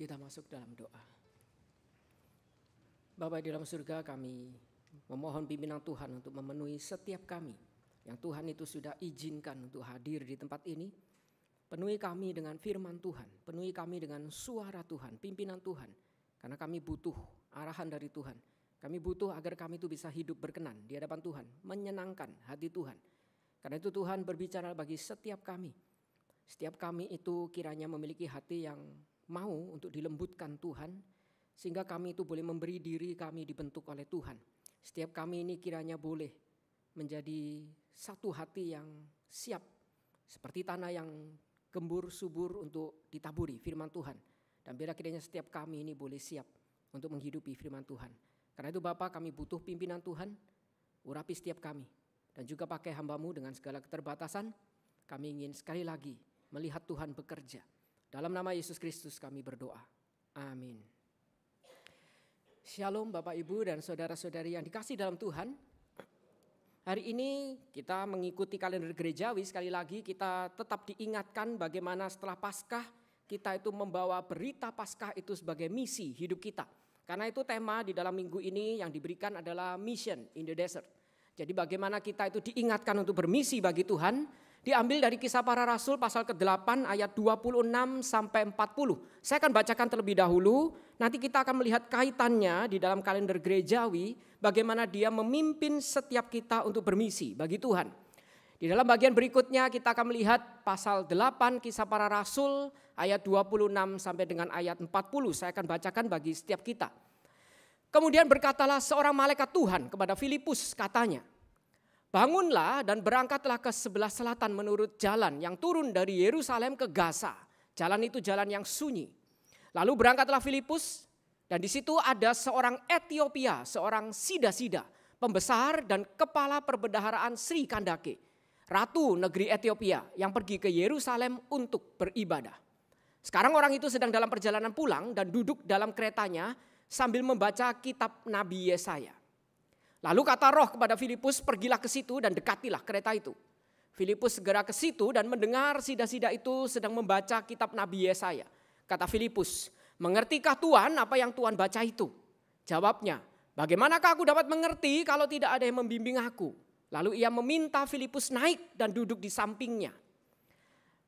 Kita masuk dalam doa. Bapak di dalam surga kami memohon pimpinan Tuhan untuk memenuhi setiap kami yang Tuhan itu sudah izinkan untuk hadir di tempat ini. Penuhi kami dengan firman Tuhan, penuhi kami dengan suara Tuhan, pimpinan Tuhan. Karena kami butuh arahan dari Tuhan. Kami butuh agar kami itu bisa hidup berkenan di hadapan Tuhan, menyenangkan hati Tuhan. Karena itu Tuhan berbicara bagi setiap kami. Setiap kami itu kiranya memiliki hati yang mau untuk dilembutkan Tuhan sehingga kami itu boleh memberi diri kami dibentuk oleh Tuhan. Setiap kami ini kiranya boleh menjadi satu hati yang siap seperti tanah yang gembur subur untuk ditaburi firman Tuhan. Dan biar kiranya setiap kami ini boleh siap untuk menghidupi firman Tuhan. Karena itu Bapak kami butuh pimpinan Tuhan, urapi setiap kami. Dan juga pakai hambamu dengan segala keterbatasan, kami ingin sekali lagi melihat Tuhan bekerja dalam nama Yesus Kristus kami berdoa. Amin. Shalom Bapak Ibu dan saudara-saudari yang dikasih dalam Tuhan. Hari ini kita mengikuti kalender gerejawi sekali lagi kita tetap diingatkan bagaimana setelah Paskah kita itu membawa berita Paskah itu sebagai misi hidup kita. Karena itu tema di dalam minggu ini yang diberikan adalah mission in the desert. Jadi bagaimana kita itu diingatkan untuk bermisi bagi Tuhan Diambil dari kisah para rasul pasal ke-8 ayat 26 sampai 40. Saya akan bacakan terlebih dahulu, nanti kita akan melihat kaitannya di dalam kalender gerejawi bagaimana dia memimpin setiap kita untuk bermisi bagi Tuhan. Di dalam bagian berikutnya kita akan melihat pasal 8 kisah para rasul ayat 26 sampai dengan ayat 40. Saya akan bacakan bagi setiap kita. Kemudian berkatalah seorang malaikat Tuhan kepada Filipus katanya, Bangunlah dan berangkatlah ke sebelah selatan menurut jalan yang turun dari Yerusalem ke Gaza. Jalan itu jalan yang sunyi. Lalu berangkatlah Filipus dan di situ ada seorang Ethiopia, seorang sida-sida, pembesar dan kepala perbendaharaan Sri Kandake, ratu negeri Ethiopia yang pergi ke Yerusalem untuk beribadah. Sekarang orang itu sedang dalam perjalanan pulang dan duduk dalam keretanya sambil membaca kitab Nabi Yesaya. Lalu kata roh kepada Filipus, pergilah ke situ dan dekatilah kereta itu. Filipus segera ke situ dan mendengar sida-sida itu sedang membaca kitab Nabi Yesaya. Kata Filipus, mengertikah Tuhan apa yang Tuhan baca itu? Jawabnya, bagaimanakah aku dapat mengerti kalau tidak ada yang membimbing aku? Lalu ia meminta Filipus naik dan duduk di sampingnya.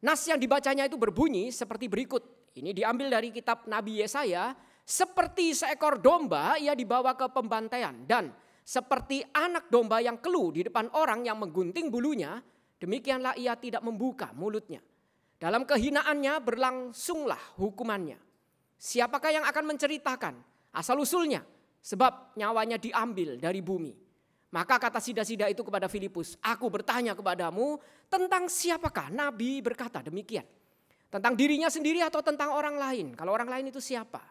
Nas yang dibacanya itu berbunyi seperti berikut. Ini diambil dari kitab Nabi Yesaya. Seperti seekor domba ia dibawa ke pembantaian dan seperti anak domba yang keluh di depan orang yang menggunting bulunya, demikianlah ia tidak membuka mulutnya. Dalam kehinaannya berlangsunglah hukumannya. Siapakah yang akan menceritakan asal-usulnya? Sebab nyawanya diambil dari bumi. Maka kata sida-sida itu kepada Filipus, aku bertanya kepadamu tentang siapakah Nabi berkata demikian. Tentang dirinya sendiri atau tentang orang lain. Kalau orang lain itu siapa?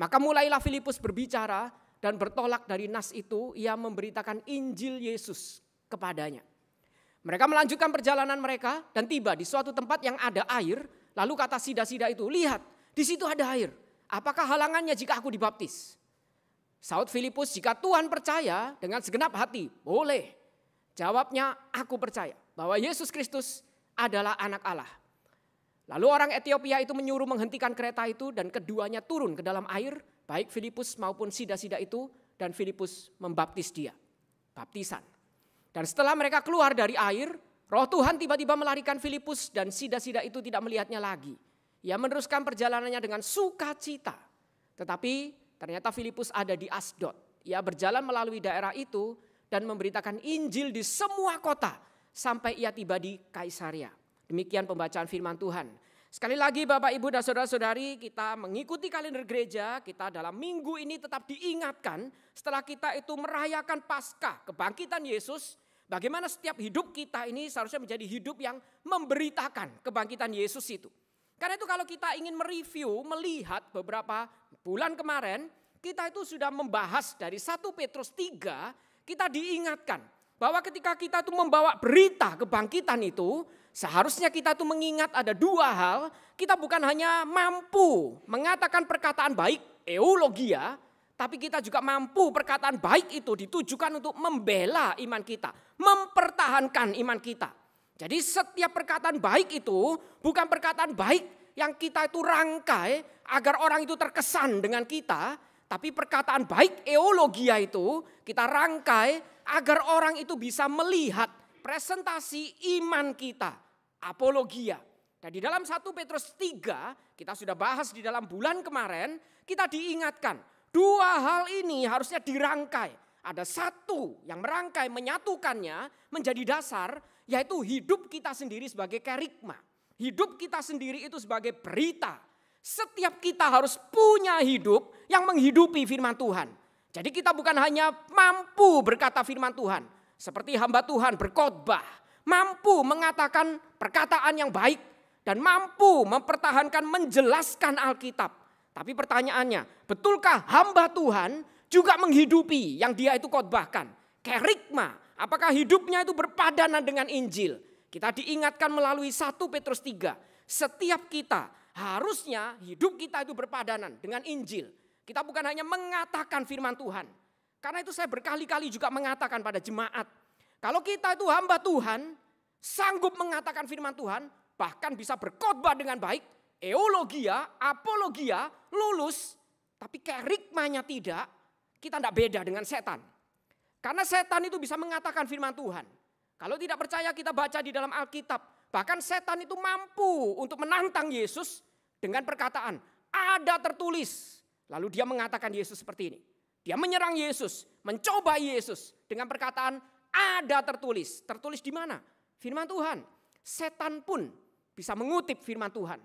Maka mulailah Filipus berbicara dan bertolak dari nas itu ia memberitakan Injil Yesus kepadanya. Mereka melanjutkan perjalanan mereka dan tiba di suatu tempat yang ada air. Lalu kata sida-sida itu, lihat di situ ada air. Apakah halangannya jika aku dibaptis? Saud Filipus, jika Tuhan percaya dengan segenap hati, boleh. Jawabnya, aku percaya bahwa Yesus Kristus adalah anak Allah. Lalu orang Ethiopia itu menyuruh menghentikan kereta itu dan keduanya turun ke dalam air Baik Filipus maupun sida-sida itu dan Filipus membaptis dia. Baptisan. Dan setelah mereka keluar dari air, roh Tuhan tiba-tiba melarikan Filipus dan sida-sida itu tidak melihatnya lagi. Ia meneruskan perjalanannya dengan sukacita. Tetapi ternyata Filipus ada di Asdod. Ia berjalan melalui daerah itu dan memberitakan Injil di semua kota sampai ia tiba di Kaisaria. Demikian pembacaan firman Tuhan. Sekali lagi Bapak Ibu dan Saudara-saudari kita mengikuti kalender gereja, kita dalam minggu ini tetap diingatkan setelah kita itu merayakan Pasca kebangkitan Yesus, bagaimana setiap hidup kita ini seharusnya menjadi hidup yang memberitakan kebangkitan Yesus itu. Karena itu kalau kita ingin mereview, melihat beberapa bulan kemarin, kita itu sudah membahas dari 1 Petrus 3, kita diingatkan bahwa ketika kita itu membawa berita kebangkitan itu, Seharusnya kita tuh mengingat ada dua hal, kita bukan hanya mampu mengatakan perkataan baik, eulogia, tapi kita juga mampu perkataan baik itu ditujukan untuk membela iman kita, mempertahankan iman kita. Jadi setiap perkataan baik itu bukan perkataan baik yang kita itu rangkai agar orang itu terkesan dengan kita, tapi perkataan baik eologia itu kita rangkai agar orang itu bisa melihat presentasi iman kita apologia. Dan di dalam 1 Petrus 3, kita sudah bahas di dalam bulan kemarin, kita diingatkan dua hal ini harusnya dirangkai. Ada satu yang merangkai menyatukannya menjadi dasar yaitu hidup kita sendiri sebagai kerikma. Hidup kita sendiri itu sebagai berita. Setiap kita harus punya hidup yang menghidupi firman Tuhan. Jadi kita bukan hanya mampu berkata firman Tuhan, seperti hamba Tuhan berkhotbah, mampu mengatakan perkataan yang baik dan mampu mempertahankan menjelaskan Alkitab. Tapi pertanyaannya, betulkah hamba Tuhan juga menghidupi yang dia itu khotbahkan? Kerikma, apakah hidupnya itu berpadanan dengan Injil? Kita diingatkan melalui 1 Petrus 3, setiap kita harusnya hidup kita itu berpadanan dengan Injil. Kita bukan hanya mengatakan firman Tuhan. Karena itu saya berkali-kali juga mengatakan pada jemaat kalau kita itu hamba Tuhan, sanggup mengatakan firman Tuhan, bahkan bisa berkhotbah dengan baik, eologia, apologia, lulus, tapi kerikmanya tidak, kita tidak beda dengan setan. Karena setan itu bisa mengatakan firman Tuhan. Kalau tidak percaya kita baca di dalam Alkitab. Bahkan setan itu mampu untuk menantang Yesus dengan perkataan. Ada tertulis. Lalu dia mengatakan Yesus seperti ini. Dia menyerang Yesus, mencoba Yesus dengan perkataan ada tertulis. Tertulis di mana? Firman Tuhan. Setan pun bisa mengutip firman Tuhan.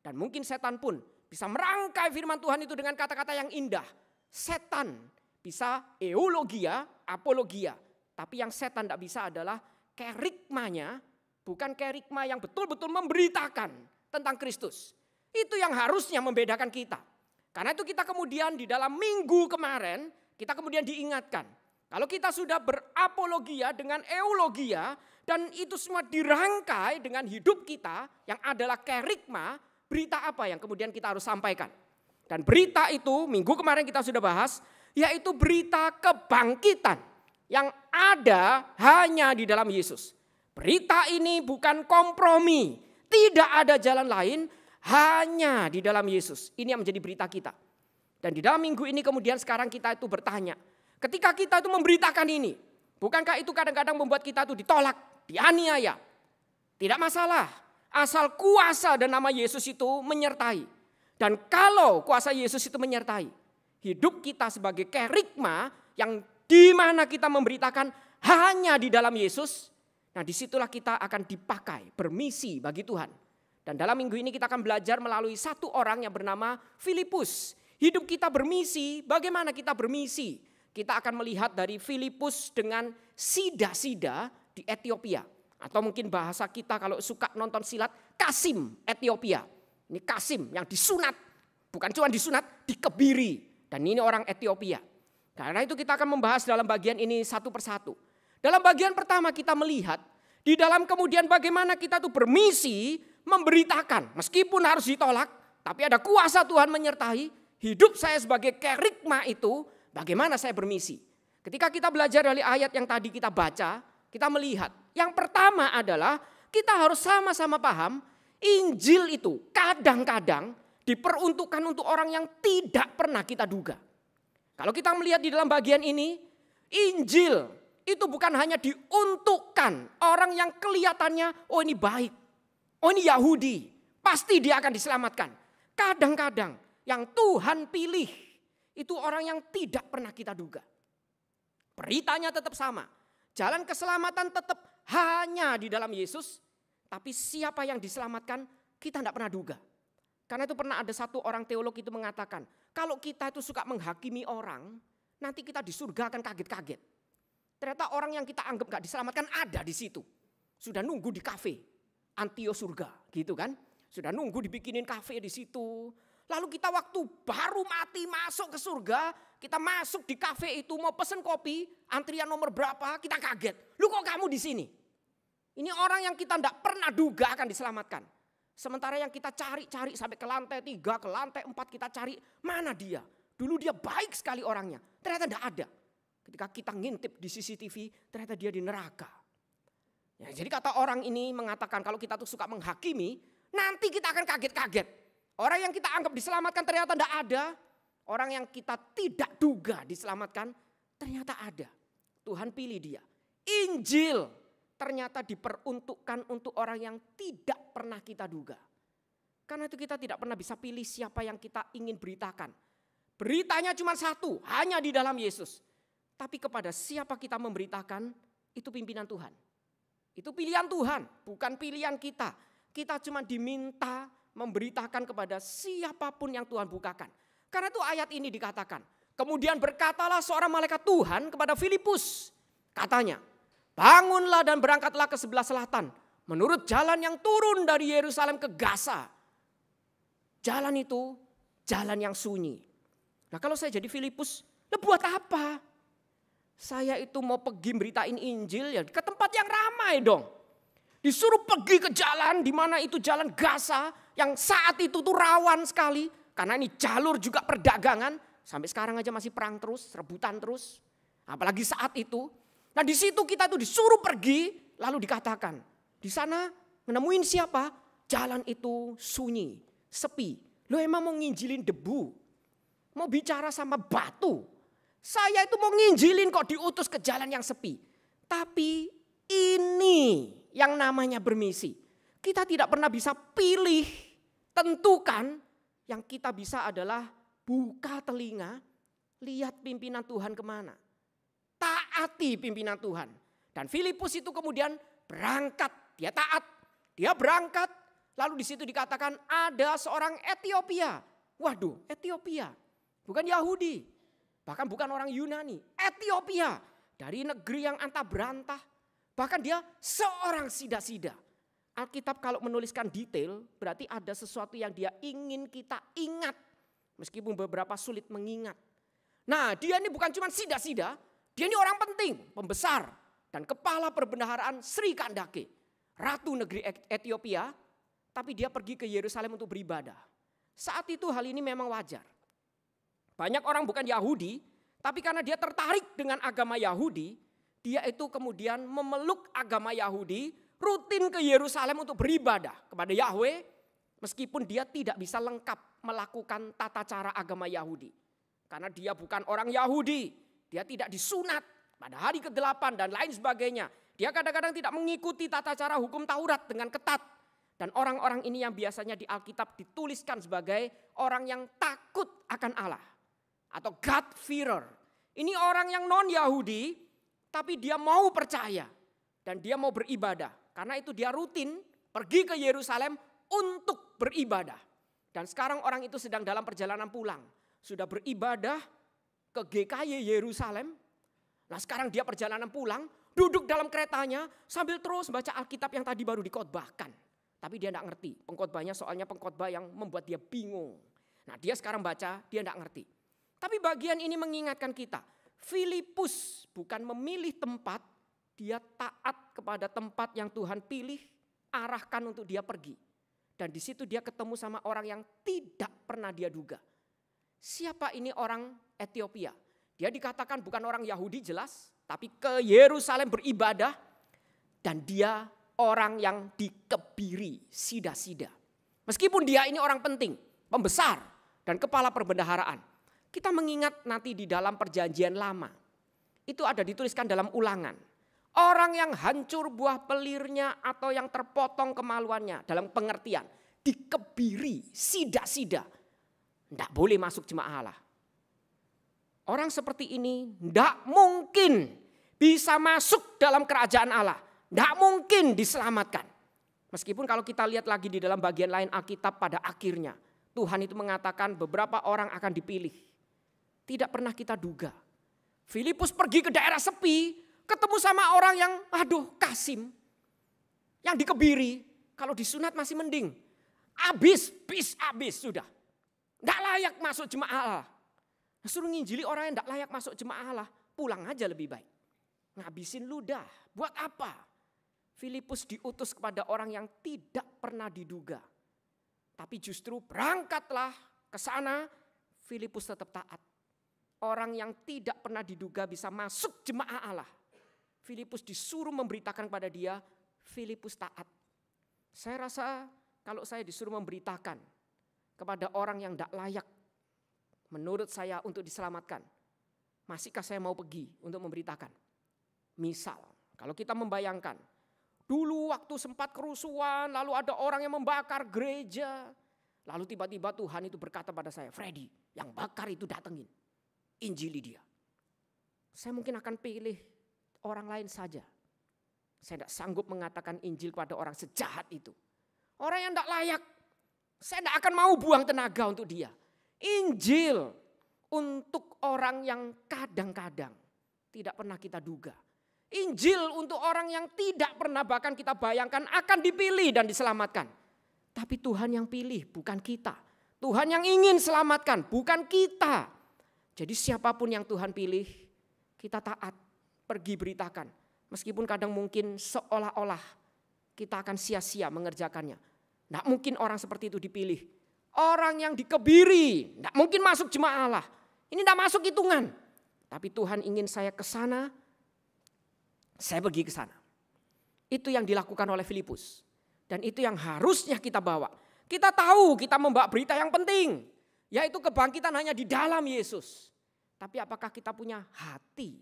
Dan mungkin setan pun bisa merangkai firman Tuhan itu dengan kata-kata yang indah. Setan bisa eulogia, apologia. Tapi yang setan tidak bisa adalah kerikmanya, bukan kerikma yang betul-betul memberitakan tentang Kristus. Itu yang harusnya membedakan kita. Karena itu kita kemudian di dalam minggu kemarin, kita kemudian diingatkan kalau kita sudah berapologia dengan eulogia dan itu semua dirangkai dengan hidup kita yang adalah kerikma, berita apa yang kemudian kita harus sampaikan? Dan berita itu minggu kemarin kita sudah bahas yaitu berita kebangkitan yang ada hanya di dalam Yesus. Berita ini bukan kompromi, tidak ada jalan lain, hanya di dalam Yesus. Ini yang menjadi berita kita. Dan di dalam minggu ini kemudian sekarang kita itu bertanya, Ketika kita itu memberitakan ini, bukankah itu kadang-kadang membuat kita itu ditolak, dianiaya? Tidak masalah, asal kuasa dan nama Yesus itu menyertai. Dan kalau kuasa Yesus itu menyertai, hidup kita sebagai kerikma yang di mana kita memberitakan hanya di dalam Yesus, nah disitulah kita akan dipakai, bermisi bagi Tuhan. Dan dalam minggu ini kita akan belajar melalui satu orang yang bernama Filipus. Hidup kita bermisi, bagaimana kita bermisi? Kita akan melihat dari Filipus dengan Sida-Sida di Ethiopia. Atau mungkin bahasa kita kalau suka nonton silat, Kasim Ethiopia. Ini Kasim yang disunat. Bukan cuma disunat, dikebiri. Dan ini orang Ethiopia. Karena itu kita akan membahas dalam bagian ini satu persatu. Dalam bagian pertama kita melihat di dalam kemudian bagaimana kita tuh bermisi memberitakan. Meskipun harus ditolak, tapi ada kuasa Tuhan menyertai. Hidup saya sebagai kerikma itu Bagaimana saya bermisi? Ketika kita belajar dari ayat yang tadi kita baca, kita melihat yang pertama adalah kita harus sama-sama paham Injil itu kadang-kadang diperuntukkan untuk orang yang tidak pernah kita duga. Kalau kita melihat di dalam bagian ini, Injil itu bukan hanya diuntukkan orang yang kelihatannya, oh ini baik, oh ini Yahudi, pasti dia akan diselamatkan. Kadang-kadang yang Tuhan pilih itu orang yang tidak pernah kita duga. Peritanya tetap sama. Jalan keselamatan tetap hanya di dalam Yesus. Tapi siapa yang diselamatkan kita tidak pernah duga. Karena itu pernah ada satu orang teolog itu mengatakan, kalau kita itu suka menghakimi orang, nanti kita di surga akan kaget-kaget. Ternyata orang yang kita anggap gak diselamatkan ada di situ. Sudah nunggu di kafe, antio surga gitu kan. Sudah nunggu dibikinin kafe di situ, Lalu kita waktu baru mati masuk ke surga, kita masuk di kafe itu mau pesen kopi, antrian nomor berapa, kita kaget. Lu kok kamu di sini? Ini orang yang kita tidak pernah duga akan diselamatkan. Sementara yang kita cari-cari sampai ke lantai tiga, ke lantai empat kita cari, mana dia? Dulu dia baik sekali orangnya, ternyata tidak ada. Ketika kita ngintip di CCTV, ternyata dia di neraka. Ya, jadi kata orang ini mengatakan kalau kita tuh suka menghakimi, nanti kita akan kaget-kaget. Orang yang kita anggap diselamatkan ternyata tidak ada. Orang yang kita tidak duga diselamatkan ternyata ada. Tuhan pilih dia. Injil ternyata diperuntukkan untuk orang yang tidak pernah kita duga. Karena itu kita tidak pernah bisa pilih siapa yang kita ingin beritakan. Beritanya cuma satu, hanya di dalam Yesus. Tapi kepada siapa kita memberitakan, itu pimpinan Tuhan. Itu pilihan Tuhan, bukan pilihan kita. Kita cuma diminta memberitakan kepada siapapun yang Tuhan bukakan. Karena itu ayat ini dikatakan. Kemudian berkatalah seorang malaikat Tuhan kepada Filipus. Katanya, bangunlah dan berangkatlah ke sebelah selatan. Menurut jalan yang turun dari Yerusalem ke Gaza. Jalan itu jalan yang sunyi. Nah kalau saya jadi Filipus, nah buat apa? Saya itu mau pergi beritain Injil ya ke tempat yang ramai dong. Disuruh pergi ke jalan di mana itu jalan Gaza yang saat itu tuh rawan sekali. Karena ini jalur juga perdagangan. Sampai sekarang aja masih perang terus, rebutan terus. Apalagi saat itu. Nah di situ kita tuh disuruh pergi lalu dikatakan. Di sana menemuin siapa? Jalan itu sunyi, sepi. Lo emang mau nginjilin debu? Mau bicara sama batu? Saya itu mau nginjilin kok diutus ke jalan yang sepi. Tapi ini yang namanya bermisi. Kita tidak pernah bisa pilih, tentukan. Yang kita bisa adalah buka telinga, lihat pimpinan Tuhan kemana. Taati pimpinan Tuhan. Dan Filipus itu kemudian berangkat, dia taat. Dia berangkat, lalu di situ dikatakan ada seorang Ethiopia. Waduh, Ethiopia. Bukan Yahudi, bahkan bukan orang Yunani. Ethiopia, dari negeri yang antah berantah. Bahkan dia seorang sida-sida. Alkitab kalau menuliskan detail berarti ada sesuatu yang dia ingin kita ingat. Meskipun beberapa sulit mengingat. Nah dia ini bukan cuma sida-sida. Dia ini orang penting, pembesar. Dan kepala perbendaharaan Sri Kandake. Ratu negeri Ethiopia. Tapi dia pergi ke Yerusalem untuk beribadah. Saat itu hal ini memang wajar. Banyak orang bukan Yahudi. Tapi karena dia tertarik dengan agama Yahudi. Dia itu kemudian memeluk agama Yahudi rutin ke Yerusalem untuk beribadah kepada Yahweh meskipun dia tidak bisa lengkap melakukan tata cara agama Yahudi. Karena dia bukan orang Yahudi, dia tidak disunat pada hari ke-8 dan lain sebagainya. Dia kadang-kadang tidak mengikuti tata cara hukum Taurat dengan ketat. Dan orang-orang ini yang biasanya di Alkitab dituliskan sebagai orang yang takut akan Allah. Atau God-fearer. Ini orang yang non-Yahudi, tapi dia mau percaya. Dan dia mau beribadah. Karena itu dia rutin pergi ke Yerusalem untuk beribadah. Dan sekarang orang itu sedang dalam perjalanan pulang. Sudah beribadah ke GKY Yerusalem. Nah sekarang dia perjalanan pulang, duduk dalam keretanya sambil terus baca Alkitab yang tadi baru dikotbahkan. Tapi dia tidak ngerti Pengkotbahnya soalnya pengkotbah yang membuat dia bingung. Nah dia sekarang baca, dia tidak ngerti. Tapi bagian ini mengingatkan kita, Filipus bukan memilih tempat dia taat kepada tempat yang Tuhan pilih, arahkan untuk dia pergi. Dan di situ dia ketemu sama orang yang tidak pernah dia duga. Siapa ini orang Ethiopia? Dia dikatakan bukan orang Yahudi jelas, tapi ke Yerusalem beribadah dan dia orang yang dikebiri sida-sida. Meskipun dia ini orang penting, pembesar dan kepala perbendaharaan. Kita mengingat nanti di dalam perjanjian lama. Itu ada dituliskan dalam ulangan. Orang yang hancur buah pelirnya atau yang terpotong kemaluannya dalam pengertian dikebiri, sida-sida. Tidak boleh masuk jemaah Allah. Orang seperti ini tidak mungkin bisa masuk dalam kerajaan Allah. Tidak mungkin diselamatkan. Meskipun kalau kita lihat lagi di dalam bagian lain Alkitab pada akhirnya. Tuhan itu mengatakan beberapa orang akan dipilih. Tidak pernah kita duga. Filipus pergi ke daerah sepi, ketemu sama orang yang aduh kasim. Yang dikebiri. Kalau disunat masih mending. Abis, bis abis sudah. Tidak layak masuk jemaah Allah. Nah, suruh nginjili orang yang tidak layak masuk jemaah Allah. Pulang aja lebih baik. Ngabisin ludah. Buat apa? Filipus diutus kepada orang yang tidak pernah diduga. Tapi justru berangkatlah ke sana. Filipus tetap taat. Orang yang tidak pernah diduga bisa masuk jemaah Allah. Filipus disuruh memberitakan pada dia, Filipus taat. Saya rasa kalau saya disuruh memberitakan kepada orang yang tidak layak, menurut saya untuk diselamatkan, masihkah saya mau pergi untuk memberitakan? Misal, kalau kita membayangkan, dulu waktu sempat kerusuhan, lalu ada orang yang membakar gereja, lalu tiba-tiba Tuhan itu berkata pada saya, Freddy, yang bakar itu datangin injili dia. Saya mungkin akan pilih orang lain saja. Saya tidak sanggup mengatakan Injil kepada orang sejahat itu. Orang yang tidak layak. Saya tidak akan mau buang tenaga untuk dia. Injil untuk orang yang kadang-kadang tidak pernah kita duga. Injil untuk orang yang tidak pernah bahkan kita bayangkan akan dipilih dan diselamatkan. Tapi Tuhan yang pilih, bukan kita. Tuhan yang ingin selamatkan, bukan kita. Jadi siapapun yang Tuhan pilih, kita taat pergi beritakan. Meskipun kadang mungkin seolah-olah kita akan sia-sia mengerjakannya. Tidak mungkin orang seperti itu dipilih. Orang yang dikebiri, tidak mungkin masuk jemaah Allah. Ini tidak masuk hitungan. Tapi Tuhan ingin saya ke sana, saya pergi ke sana. Itu yang dilakukan oleh Filipus. Dan itu yang harusnya kita bawa. Kita tahu kita membawa berita yang penting. Yaitu kebangkitan hanya di dalam Yesus. Tapi apakah kita punya hati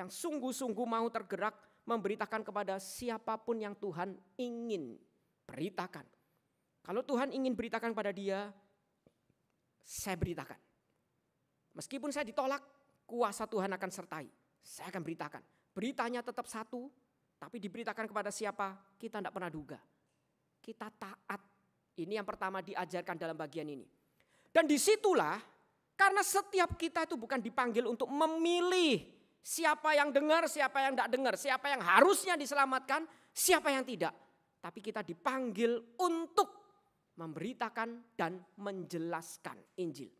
yang sungguh-sungguh mau tergerak memberitakan kepada siapapun yang Tuhan ingin beritakan. Kalau Tuhan ingin beritakan pada dia, saya beritakan. Meskipun saya ditolak, kuasa Tuhan akan sertai. Saya akan beritakan. Beritanya tetap satu, tapi diberitakan kepada siapa, kita tidak pernah duga. Kita taat. Ini yang pertama diajarkan dalam bagian ini. Dan disitulah, karena setiap kita itu bukan dipanggil untuk memilih Siapa yang dengar, siapa yang tidak dengar, siapa yang harusnya diselamatkan, siapa yang tidak. Tapi kita dipanggil untuk memberitakan dan menjelaskan Injil.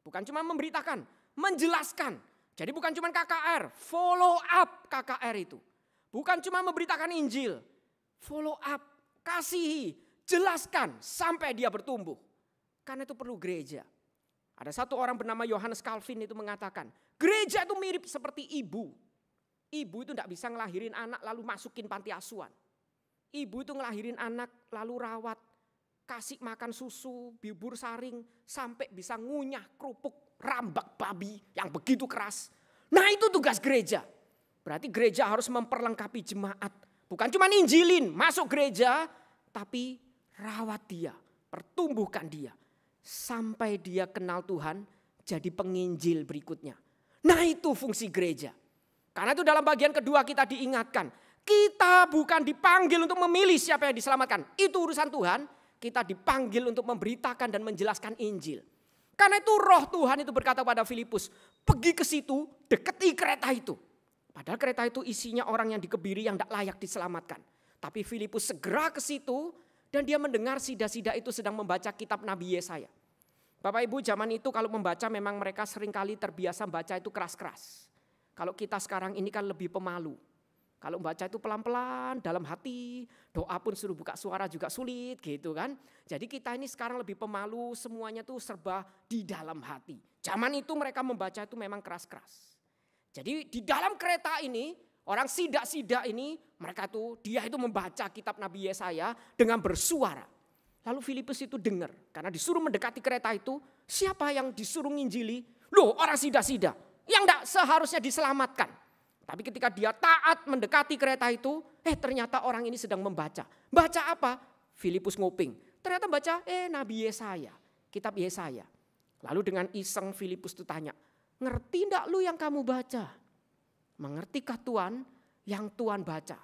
Bukan cuma memberitakan, menjelaskan. Jadi bukan cuma KKR, follow up KKR itu. Bukan cuma memberitakan Injil, follow up, kasihi, jelaskan sampai dia bertumbuh. Karena itu perlu gereja. Ada satu orang bernama Yohanes Calvin itu mengatakan, gereja itu mirip seperti ibu. Ibu itu tidak bisa ngelahirin anak lalu masukin panti asuhan. Ibu itu ngelahirin anak lalu rawat, kasih makan susu, bibur saring, sampai bisa ngunyah kerupuk rambak babi yang begitu keras. Nah itu tugas gereja. Berarti gereja harus memperlengkapi jemaat. Bukan cuma injilin, masuk gereja, tapi rawat dia, pertumbuhkan dia sampai dia kenal Tuhan jadi penginjil berikutnya. Nah itu fungsi gereja. Karena itu dalam bagian kedua kita diingatkan. Kita bukan dipanggil untuk memilih siapa yang diselamatkan. Itu urusan Tuhan. Kita dipanggil untuk memberitakan dan menjelaskan Injil. Karena itu roh Tuhan itu berkata pada Filipus. Pergi ke situ, deketi kereta itu. Padahal kereta itu isinya orang yang dikebiri yang tidak layak diselamatkan. Tapi Filipus segera ke situ dan dia mendengar sida-sida itu sedang membaca kitab Nabi Yesaya. Bapak Ibu zaman itu kalau membaca memang mereka seringkali terbiasa membaca itu keras-keras. Kalau kita sekarang ini kan lebih pemalu. Kalau membaca itu pelan-pelan, dalam hati, doa pun suruh buka suara juga sulit gitu kan. Jadi kita ini sekarang lebih pemalu, semuanya tuh serba di dalam hati. Zaman itu mereka membaca itu memang keras-keras. Jadi di dalam kereta ini Orang sidak-sidak ini mereka tuh dia itu membaca kitab Nabi Yesaya dengan bersuara. Lalu Filipus itu dengar karena disuruh mendekati kereta itu siapa yang disuruh nginjili? Loh orang sidak-sidak yang tidak seharusnya diselamatkan. Tapi ketika dia taat mendekati kereta itu eh ternyata orang ini sedang membaca. Baca apa? Filipus ngoping. Ternyata baca eh Nabi Yesaya, kitab Yesaya. Lalu dengan iseng Filipus itu tanya, ngerti ndak lu yang kamu baca? Mengertikah Tuhan yang Tuhan baca?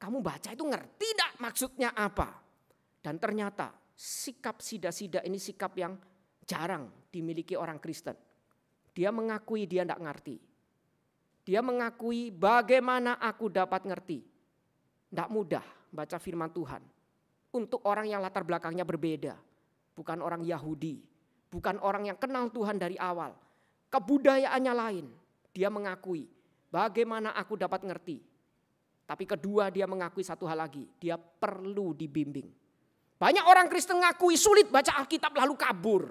Kamu baca itu ngerti tidak maksudnya apa? Dan ternyata sikap sida-sida ini sikap yang jarang dimiliki orang Kristen. Dia mengakui dia tidak ngerti. Dia mengakui bagaimana aku dapat ngerti. Tidak mudah baca firman Tuhan. Untuk orang yang latar belakangnya berbeda. Bukan orang Yahudi. Bukan orang yang kenal Tuhan dari awal. Kebudayaannya lain. Dia mengakui Bagaimana aku dapat ngerti? Tapi kedua dia mengakui satu hal lagi, dia perlu dibimbing. Banyak orang Kristen ngakui sulit baca Alkitab lalu kabur.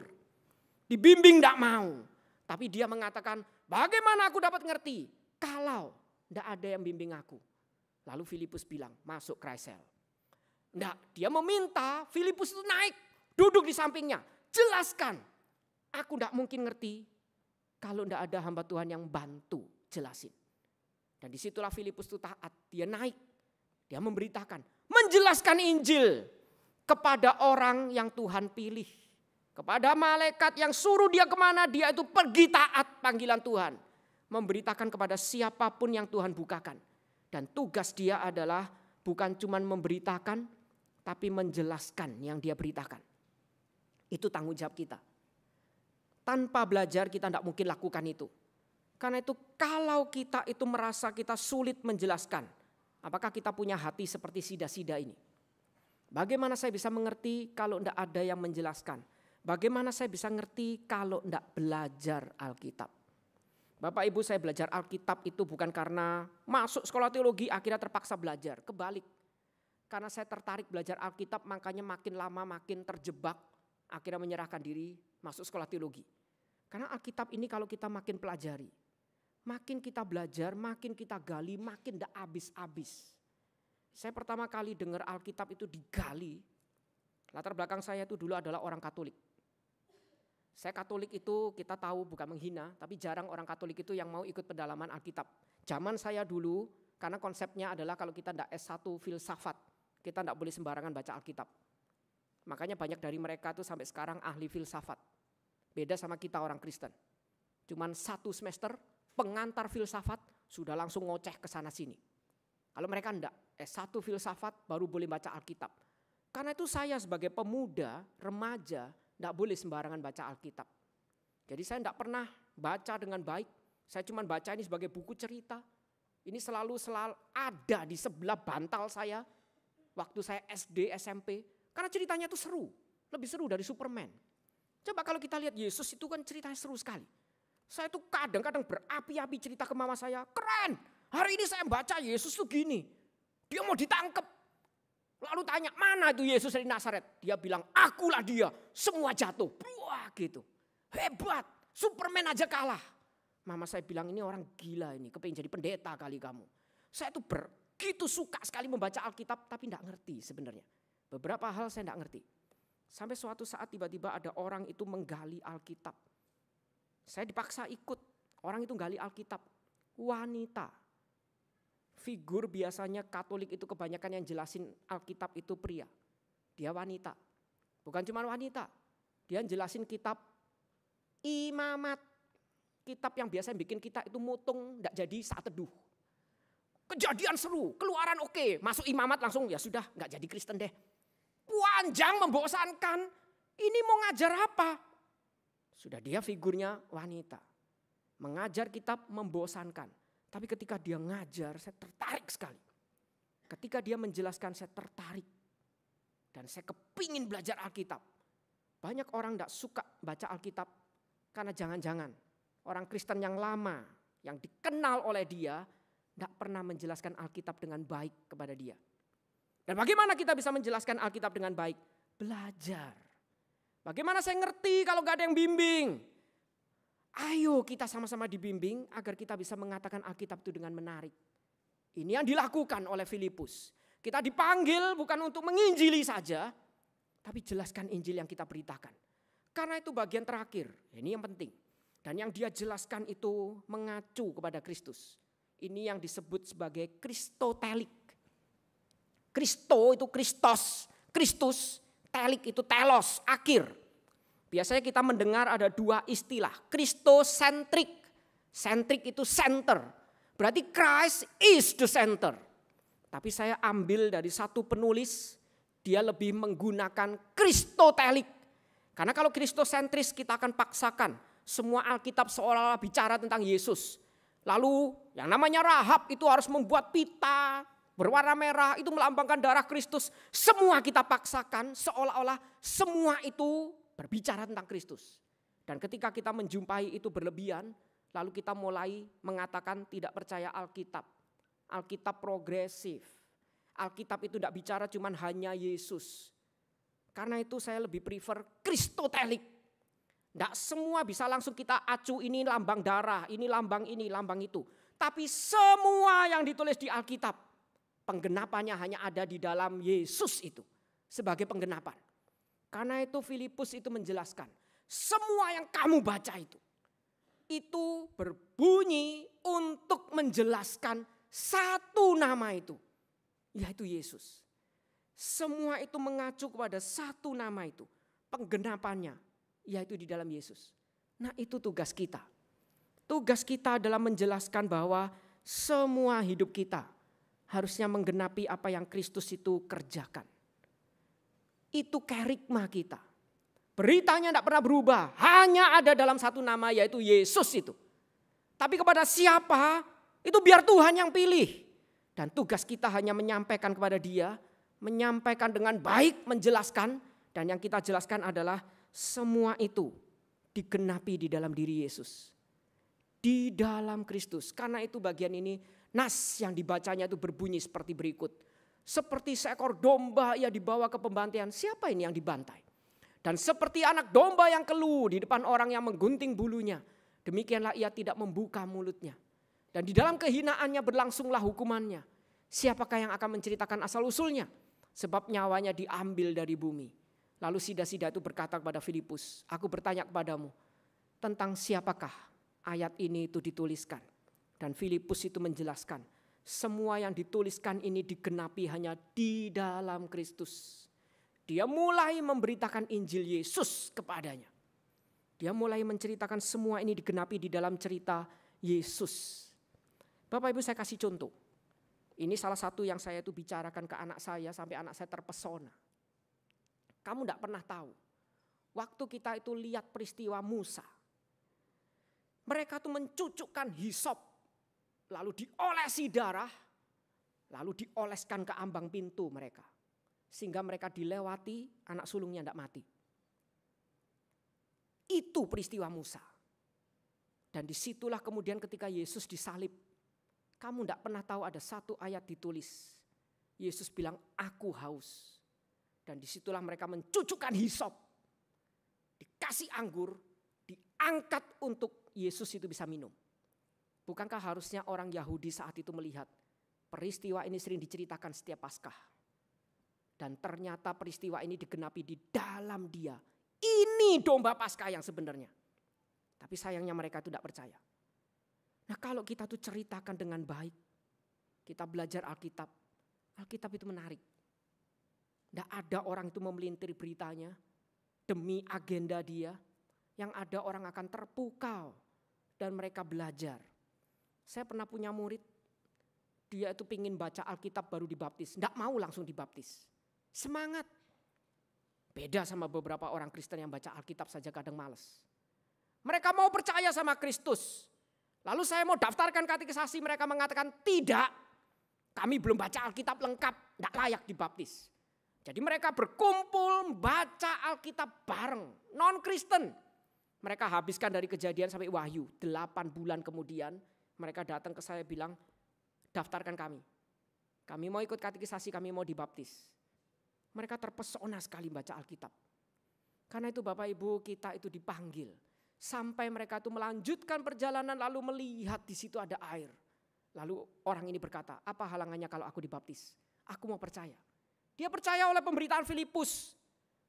Dibimbing tidak mau. Tapi dia mengatakan, bagaimana aku dapat ngerti? Kalau tidak ada yang bimbing aku. Lalu Filipus bilang, masuk Krisel. Tidak, dia meminta Filipus itu naik, duduk di sampingnya. Jelaskan, aku tidak mungkin ngerti kalau tidak ada hamba Tuhan yang bantu jelasin. Dan disitulah Filipus itu taat. Dia naik. Dia memberitakan. Menjelaskan Injil. Kepada orang yang Tuhan pilih. Kepada malaikat yang suruh dia kemana. Dia itu pergi taat panggilan Tuhan. Memberitakan kepada siapapun yang Tuhan bukakan. Dan tugas dia adalah bukan cuma memberitakan. Tapi menjelaskan yang dia beritakan. Itu tanggung jawab kita. Tanpa belajar kita tidak mungkin lakukan itu. Karena itu kalau kita itu merasa kita sulit menjelaskan. Apakah kita punya hati seperti sida-sida ini? Bagaimana saya bisa mengerti kalau tidak ada yang menjelaskan? Bagaimana saya bisa mengerti kalau tidak belajar Alkitab? Bapak Ibu saya belajar Alkitab itu bukan karena masuk sekolah teologi akhirnya terpaksa belajar. Kebalik. Karena saya tertarik belajar Alkitab makanya makin lama makin terjebak. Akhirnya menyerahkan diri masuk sekolah teologi. Karena Alkitab ini kalau kita makin pelajari, Makin kita belajar, makin kita gali, makin tidak habis-habis. Saya pertama kali dengar Alkitab itu digali. Latar belakang saya itu dulu adalah orang Katolik. Saya Katolik itu kita tahu bukan menghina, tapi jarang orang Katolik itu yang mau ikut pendalaman Alkitab. Zaman saya dulu, karena konsepnya adalah kalau kita tidak S1 filsafat, kita tidak boleh sembarangan baca Alkitab. Makanya banyak dari mereka itu sampai sekarang ahli filsafat. Beda sama kita orang Kristen. Cuman satu semester pengantar filsafat sudah langsung ngoceh ke sana sini. Kalau mereka enggak, eh, S1 filsafat baru boleh baca Alkitab. Karena itu saya sebagai pemuda, remaja, enggak boleh sembarangan baca Alkitab. Jadi saya enggak pernah baca dengan baik. Saya cuma baca ini sebagai buku cerita. Ini selalu selalu ada di sebelah bantal saya waktu saya SD, SMP. Karena ceritanya itu seru, lebih seru dari Superman. Coba kalau kita lihat Yesus itu kan ceritanya seru sekali. Saya tuh kadang-kadang berapi-api cerita ke mama saya, keren. Hari ini saya baca Yesus tuh gini. Dia mau ditangkap. Lalu tanya, mana itu Yesus dari Nasaret, Dia bilang, akulah dia. Semua jatuh. buah gitu. Hebat. Superman aja kalah. Mama saya bilang, ini orang gila ini. Kepengen jadi pendeta kali kamu. Saya tuh begitu suka sekali membaca Alkitab, tapi tidak ngerti sebenarnya. Beberapa hal saya tidak ngerti. Sampai suatu saat tiba-tiba ada orang itu menggali Alkitab saya dipaksa ikut. Orang itu gali Alkitab. Wanita. Figur biasanya Katolik itu kebanyakan yang jelasin Alkitab itu pria. Dia wanita. Bukan cuma wanita. Dia jelasin kitab imamat. Kitab yang biasa bikin kita itu mutung, tidak jadi saat teduh. Kejadian seru, keluaran oke, okay. masuk imamat langsung ya sudah nggak jadi Kristen deh. Panjang membosankan. Ini mau ngajar apa? Sudah dia figurnya wanita. Mengajar kitab membosankan. Tapi ketika dia ngajar saya tertarik sekali. Ketika dia menjelaskan saya tertarik. Dan saya kepingin belajar Alkitab. Banyak orang tidak suka baca Alkitab karena jangan-jangan orang Kristen yang lama yang dikenal oleh dia tidak pernah menjelaskan Alkitab dengan baik kepada dia. Dan bagaimana kita bisa menjelaskan Alkitab dengan baik? Belajar. Bagaimana saya ngerti kalau gak ada yang bimbing? Ayo kita sama-sama dibimbing agar kita bisa mengatakan Alkitab itu dengan menarik. Ini yang dilakukan oleh Filipus. Kita dipanggil bukan untuk menginjili saja, tapi jelaskan Injil yang kita beritakan. Karena itu bagian terakhir, ini yang penting. Dan yang dia jelaskan itu mengacu kepada Kristus. Ini yang disebut sebagai kristotelik. Kristo itu Kristos, Kristus Telik itu telos, akhir. Biasanya kita mendengar ada dua istilah, Kristosentrik. Sentrik itu center. Berarti Christ is the center. Tapi saya ambil dari satu penulis, dia lebih menggunakan Kristotelik. Karena kalau Kristosentris kita akan paksakan semua Alkitab seolah-olah bicara tentang Yesus. Lalu yang namanya Rahab itu harus membuat pita, berwarna merah itu melambangkan darah Kristus. Semua kita paksakan seolah-olah semua itu berbicara tentang Kristus. Dan ketika kita menjumpai itu berlebihan, lalu kita mulai mengatakan tidak percaya Alkitab. Alkitab progresif. Alkitab itu tidak bicara cuman hanya Yesus. Karena itu saya lebih prefer Kristotelik. Tidak semua bisa langsung kita acu ini lambang darah, ini lambang ini, lambang itu. Tapi semua yang ditulis di Alkitab Penggenapannya hanya ada di dalam Yesus itu sebagai penggenapan. Karena itu Filipus itu menjelaskan semua yang kamu baca itu itu berbunyi untuk menjelaskan satu nama itu yaitu Yesus. Semua itu mengacu kepada satu nama itu, penggenapannya yaitu di dalam Yesus. Nah, itu tugas kita. Tugas kita adalah menjelaskan bahwa semua hidup kita harusnya menggenapi apa yang Kristus itu kerjakan. Itu kerikma kita. Beritanya tidak pernah berubah, hanya ada dalam satu nama yaitu Yesus itu. Tapi kepada siapa, itu biar Tuhan yang pilih. Dan tugas kita hanya menyampaikan kepada dia, menyampaikan dengan baik, menjelaskan. Dan yang kita jelaskan adalah semua itu digenapi di dalam diri Yesus. Di dalam Kristus. Karena itu bagian ini Nas yang dibacanya itu berbunyi seperti berikut. Seperti seekor domba yang dibawa ke pembantaian. Siapa ini yang dibantai? Dan seperti anak domba yang keluh di depan orang yang menggunting bulunya. Demikianlah ia tidak membuka mulutnya. Dan di dalam kehinaannya berlangsunglah hukumannya. Siapakah yang akan menceritakan asal-usulnya? Sebab nyawanya diambil dari bumi. Lalu sida-sida itu berkata kepada Filipus, aku bertanya kepadamu, tentang siapakah ayat ini itu dituliskan? Dan Filipus itu menjelaskan, semua yang dituliskan ini digenapi hanya di dalam Kristus. Dia mulai memberitakan Injil Yesus kepadanya. Dia mulai menceritakan semua ini digenapi di dalam cerita Yesus. Bapak Ibu saya kasih contoh. Ini salah satu yang saya itu bicarakan ke anak saya sampai anak saya terpesona. Kamu tidak pernah tahu. Waktu kita itu lihat peristiwa Musa. Mereka tuh mencucukkan hisop lalu diolesi darah, lalu dioleskan ke ambang pintu mereka. Sehingga mereka dilewati, anak sulungnya tidak mati. Itu peristiwa Musa. Dan disitulah kemudian ketika Yesus disalib. Kamu tidak pernah tahu ada satu ayat ditulis. Yesus bilang, aku haus. Dan disitulah mereka mencucukkan hisop. Dikasih anggur, diangkat untuk Yesus itu bisa minum. Bukankah harusnya orang Yahudi saat itu melihat peristiwa ini sering diceritakan setiap Paskah. Dan ternyata peristiwa ini digenapi di dalam dia. Ini domba Paskah yang sebenarnya. Tapi sayangnya mereka tidak percaya. Nah kalau kita tuh ceritakan dengan baik. Kita belajar Alkitab. Alkitab itu menarik. Tidak ada orang itu memelintir beritanya. Demi agenda dia. Yang ada orang akan terpukau. Dan mereka belajar. Saya pernah punya murid, dia itu pingin baca Alkitab baru dibaptis. Tidak mau langsung dibaptis. Semangat. Beda sama beberapa orang Kristen yang baca Alkitab saja kadang males. Mereka mau percaya sama Kristus. Lalu saya mau daftarkan katekisasi, mereka mengatakan tidak. Kami belum baca Alkitab lengkap, tidak layak dibaptis. Jadi mereka berkumpul baca Alkitab bareng, non-Kristen. Mereka habiskan dari kejadian sampai wahyu. Delapan bulan kemudian mereka datang ke saya bilang, daftarkan kami. Kami mau ikut katekisasi, kami mau dibaptis. Mereka terpesona sekali baca Alkitab. Karena itu Bapak Ibu kita itu dipanggil. Sampai mereka itu melanjutkan perjalanan lalu melihat di situ ada air. Lalu orang ini berkata, apa halangannya kalau aku dibaptis? Aku mau percaya. Dia percaya oleh pemberitaan Filipus.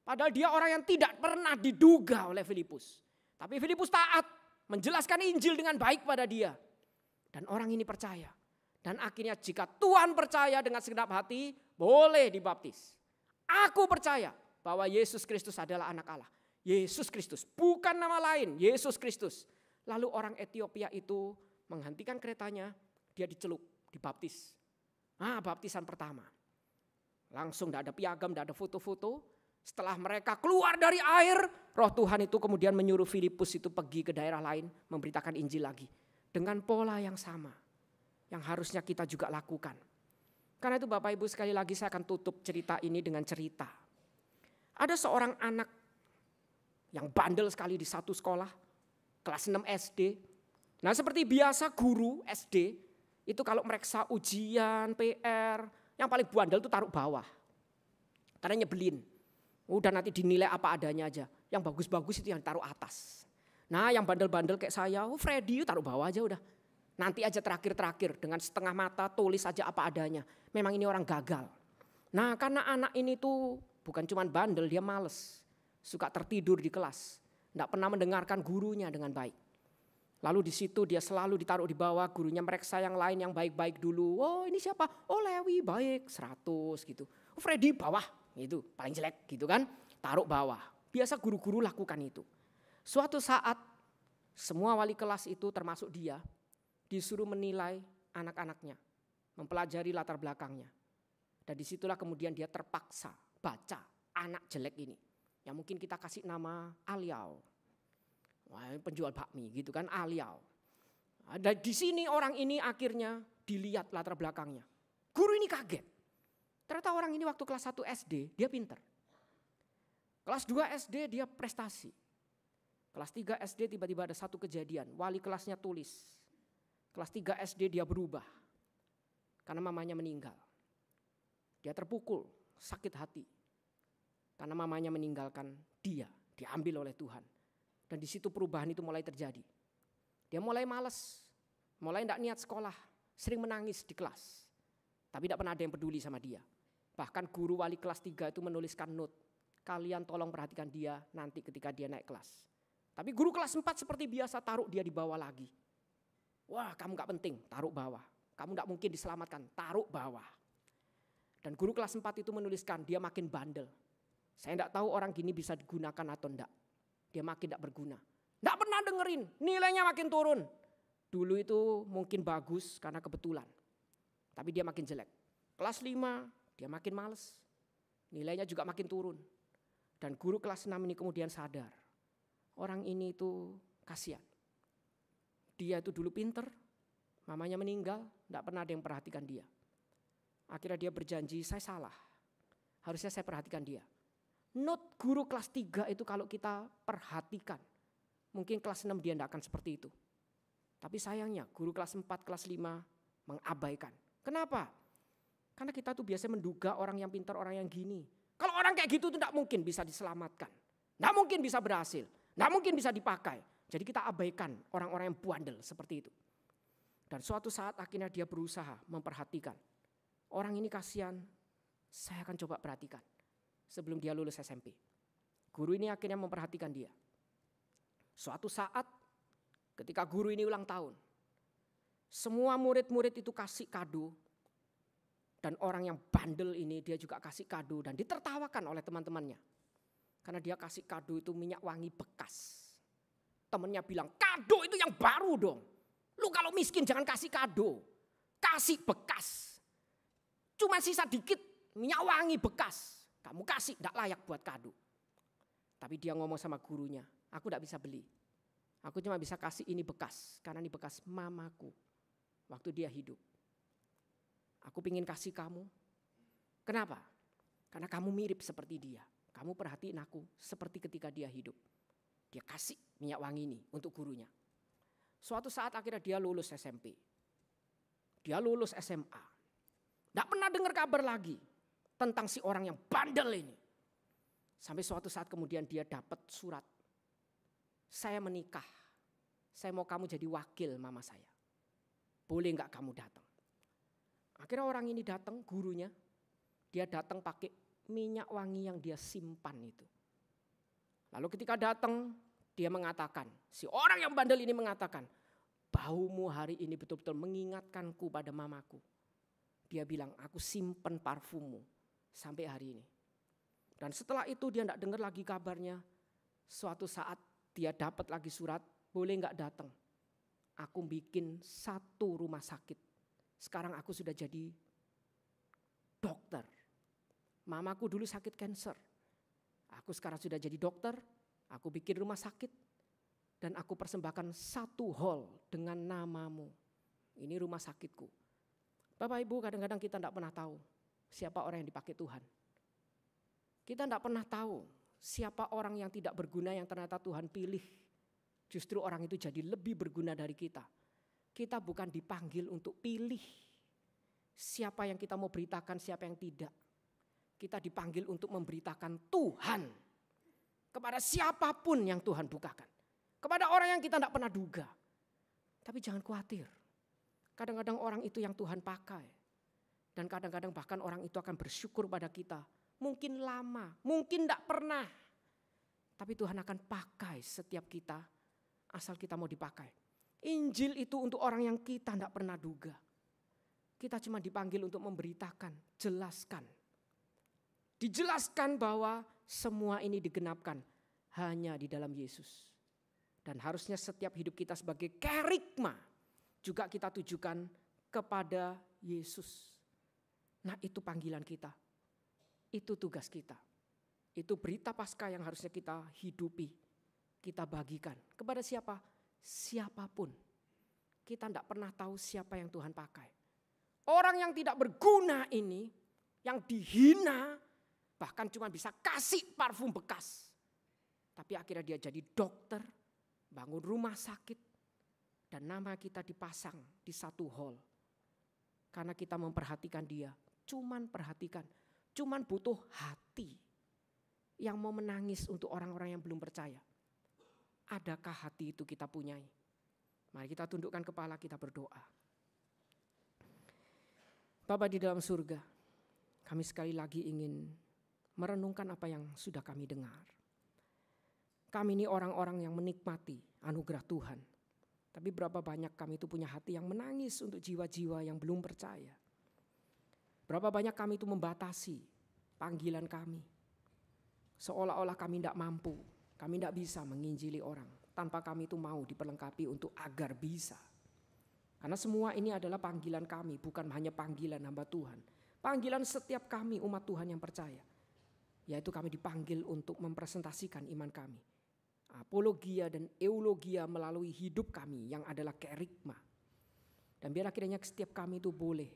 Padahal dia orang yang tidak pernah diduga oleh Filipus. Tapi Filipus taat, menjelaskan Injil dengan baik pada dia. Dan orang ini percaya. Dan akhirnya jika Tuhan percaya dengan segenap hati, boleh dibaptis. Aku percaya bahwa Yesus Kristus adalah anak Allah. Yesus Kristus, bukan nama lain, Yesus Kristus. Lalu orang Ethiopia itu menghentikan keretanya, dia dicelup, dibaptis. Ah, baptisan pertama. Langsung tidak ada piagam, tidak ada foto-foto. Setelah mereka keluar dari air, roh Tuhan itu kemudian menyuruh Filipus itu pergi ke daerah lain, memberitakan Injil lagi dengan pola yang sama yang harusnya kita juga lakukan. Karena itu Bapak Ibu sekali lagi saya akan tutup cerita ini dengan cerita. Ada seorang anak yang bandel sekali di satu sekolah, kelas 6 SD. Nah seperti biasa guru SD itu kalau mereksa ujian, PR, yang paling bandel itu taruh bawah. Karena nyebelin. Udah nanti dinilai apa adanya aja. Yang bagus-bagus itu yang taruh atas. Nah yang bandel-bandel kayak saya, oh Freddy taruh bawah aja udah. Nanti aja terakhir-terakhir dengan setengah mata tulis aja apa adanya. Memang ini orang gagal. Nah karena anak ini tuh bukan cuma bandel, dia males. Suka tertidur di kelas. Tidak pernah mendengarkan gurunya dengan baik. Lalu di situ dia selalu ditaruh di bawah, gurunya mereka yang lain yang baik-baik dulu. Oh ini siapa? Oh Lewi baik, seratus gitu. Oh, Freddy bawah, gitu paling jelek gitu kan. Taruh bawah. Biasa guru-guru lakukan itu. Suatu saat semua wali kelas itu termasuk dia disuruh menilai anak-anaknya, mempelajari latar belakangnya. Dan disitulah kemudian dia terpaksa baca anak jelek ini. Yang mungkin kita kasih nama Aliau. Wah, penjual bakmi gitu kan Aliau. Dan di sini orang ini akhirnya dilihat latar belakangnya. Guru ini kaget. Ternyata orang ini waktu kelas 1 SD dia pinter. Kelas 2 SD dia prestasi. Kelas 3 SD tiba-tiba ada satu kejadian, wali kelasnya tulis. Kelas 3 SD dia berubah karena mamanya meninggal. Dia terpukul, sakit hati karena mamanya meninggalkan dia, diambil oleh Tuhan. Dan di situ perubahan itu mulai terjadi. Dia mulai males, mulai tidak niat sekolah, sering menangis di kelas. Tapi tidak pernah ada yang peduli sama dia. Bahkan guru wali kelas 3 itu menuliskan note, kalian tolong perhatikan dia nanti ketika dia naik kelas. Tapi guru kelas 4 seperti biasa taruh dia di bawah lagi. Wah kamu gak penting, taruh bawah. Kamu gak mungkin diselamatkan, taruh bawah. Dan guru kelas 4 itu menuliskan dia makin bandel. Saya gak tahu orang gini bisa digunakan atau enggak. Dia makin gak berguna. Gak pernah dengerin, nilainya makin turun. Dulu itu mungkin bagus karena kebetulan. Tapi dia makin jelek. Kelas 5 dia makin males. Nilainya juga makin turun. Dan guru kelas 6 ini kemudian sadar orang ini itu kasihan. Dia itu dulu pinter, mamanya meninggal, tidak pernah ada yang perhatikan dia. Akhirnya dia berjanji, saya salah. Harusnya saya perhatikan dia. Not guru kelas 3 itu kalau kita perhatikan. Mungkin kelas 6 dia tidak akan seperti itu. Tapi sayangnya guru kelas 4, kelas 5 mengabaikan. Kenapa? Karena kita tuh biasa menduga orang yang pintar, orang yang gini. Kalau orang kayak gitu itu tidak mungkin bisa diselamatkan. Tidak mungkin bisa berhasil. Gak mungkin bisa dipakai. Jadi kita abaikan orang-orang yang buandel seperti itu. Dan suatu saat akhirnya dia berusaha memperhatikan. Orang ini kasihan, saya akan coba perhatikan. Sebelum dia lulus SMP. Guru ini akhirnya memperhatikan dia. Suatu saat ketika guru ini ulang tahun. Semua murid-murid itu kasih kado. Dan orang yang bandel ini dia juga kasih kado dan ditertawakan oleh teman-temannya. Karena dia kasih kado itu minyak wangi bekas. Temennya bilang, kado itu yang baru dong. Lu kalau miskin jangan kasih kado. Kasih bekas. Cuma sisa dikit minyak wangi bekas. Kamu kasih, tidak layak buat kado. Tapi dia ngomong sama gurunya, aku tidak bisa beli. Aku cuma bisa kasih ini bekas, karena ini bekas mamaku. Waktu dia hidup. Aku ingin kasih kamu. Kenapa? Karena kamu mirip seperti dia kamu perhatiin aku seperti ketika dia hidup. Dia kasih minyak wangi ini untuk gurunya. Suatu saat akhirnya dia lulus SMP. Dia lulus SMA. Tidak pernah dengar kabar lagi tentang si orang yang bandel ini. Sampai suatu saat kemudian dia dapat surat. Saya menikah. Saya mau kamu jadi wakil mama saya. Boleh nggak kamu datang? Akhirnya orang ini datang, gurunya. Dia datang pakai minyak wangi yang dia simpan itu. Lalu ketika datang, dia mengatakan, si orang yang bandel ini mengatakan, baumu hari ini betul-betul mengingatkanku pada mamaku. Dia bilang, aku simpen parfummu sampai hari ini. Dan setelah itu dia tidak dengar lagi kabarnya. Suatu saat dia dapat lagi surat, boleh nggak datang. Aku bikin satu rumah sakit. Sekarang aku sudah jadi dokter Mamaku dulu sakit kanker. Aku sekarang sudah jadi dokter, aku bikin rumah sakit. Dan aku persembahkan satu hall dengan namamu. Ini rumah sakitku. Bapak Ibu kadang-kadang kita tidak pernah tahu siapa orang yang dipakai Tuhan. Kita tidak pernah tahu siapa orang yang tidak berguna yang ternyata Tuhan pilih. Justru orang itu jadi lebih berguna dari kita. Kita bukan dipanggil untuk pilih siapa yang kita mau beritakan, siapa yang tidak kita dipanggil untuk memberitakan Tuhan kepada siapapun yang Tuhan bukakan. Kepada orang yang kita tidak pernah duga. Tapi jangan khawatir. Kadang-kadang orang itu yang Tuhan pakai. Dan kadang-kadang bahkan orang itu akan bersyukur pada kita. Mungkin lama, mungkin tidak pernah. Tapi Tuhan akan pakai setiap kita asal kita mau dipakai. Injil itu untuk orang yang kita tidak pernah duga. Kita cuma dipanggil untuk memberitakan, jelaskan dijelaskan bahwa semua ini digenapkan hanya di dalam Yesus. Dan harusnya setiap hidup kita sebagai kerikma juga kita tujukan kepada Yesus. Nah itu panggilan kita. Itu tugas kita. Itu berita pasca yang harusnya kita hidupi. Kita bagikan. Kepada siapa? Siapapun. Kita tidak pernah tahu siapa yang Tuhan pakai. Orang yang tidak berguna ini, yang dihina, bahkan cuma bisa kasih parfum bekas. Tapi akhirnya dia jadi dokter, bangun rumah sakit, dan nama kita dipasang di satu hall. Karena kita memperhatikan dia, cuman perhatikan, cuman butuh hati yang mau menangis untuk orang-orang yang belum percaya. Adakah hati itu kita punyai? Mari kita tundukkan kepala kita berdoa. Bapak di dalam surga, kami sekali lagi ingin merenungkan apa yang sudah kami dengar. Kami ini orang-orang yang menikmati anugerah Tuhan. Tapi berapa banyak kami itu punya hati yang menangis untuk jiwa-jiwa yang belum percaya. Berapa banyak kami itu membatasi panggilan kami. Seolah-olah kami tidak mampu, kami tidak bisa menginjili orang. Tanpa kami itu mau diperlengkapi untuk agar bisa. Karena semua ini adalah panggilan kami, bukan hanya panggilan hamba Tuhan. Panggilan setiap kami umat Tuhan yang percaya yaitu kami dipanggil untuk mempresentasikan iman kami. Apologia dan eulogia melalui hidup kami yang adalah kerikma. Dan biarlah kiranya setiap kami itu boleh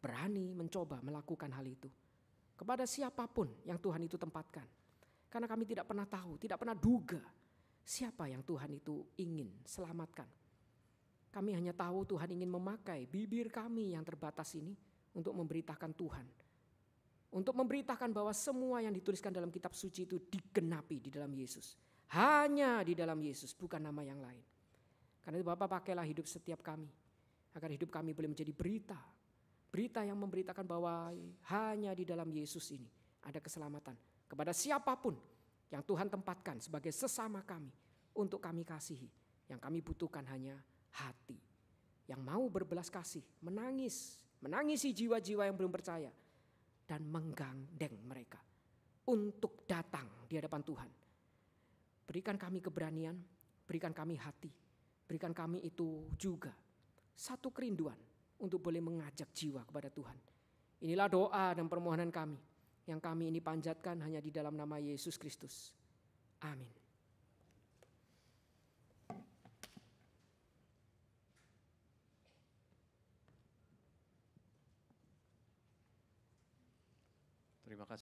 berani mencoba melakukan hal itu. Kepada siapapun yang Tuhan itu tempatkan. Karena kami tidak pernah tahu, tidak pernah duga siapa yang Tuhan itu ingin selamatkan. Kami hanya tahu Tuhan ingin memakai bibir kami yang terbatas ini untuk memberitakan Tuhan untuk memberitakan bahwa semua yang dituliskan dalam kitab suci itu digenapi di dalam Yesus. Hanya di dalam Yesus, bukan nama yang lain. Karena itu Bapak pakailah hidup setiap kami. Agar hidup kami boleh menjadi berita. Berita yang memberitakan bahwa hanya di dalam Yesus ini ada keselamatan. Kepada siapapun yang Tuhan tempatkan sebagai sesama kami. Untuk kami kasihi. Yang kami butuhkan hanya hati. Yang mau berbelas kasih, menangis. Menangisi jiwa-jiwa yang belum percaya dan menggandeng mereka untuk datang di hadapan Tuhan. Berikan kami keberanian, berikan kami hati, berikan kami itu juga satu kerinduan untuk boleh mengajak jiwa kepada Tuhan. Inilah doa dan permohonan kami yang kami ini panjatkan hanya di dalam nama Yesus Kristus. Amin.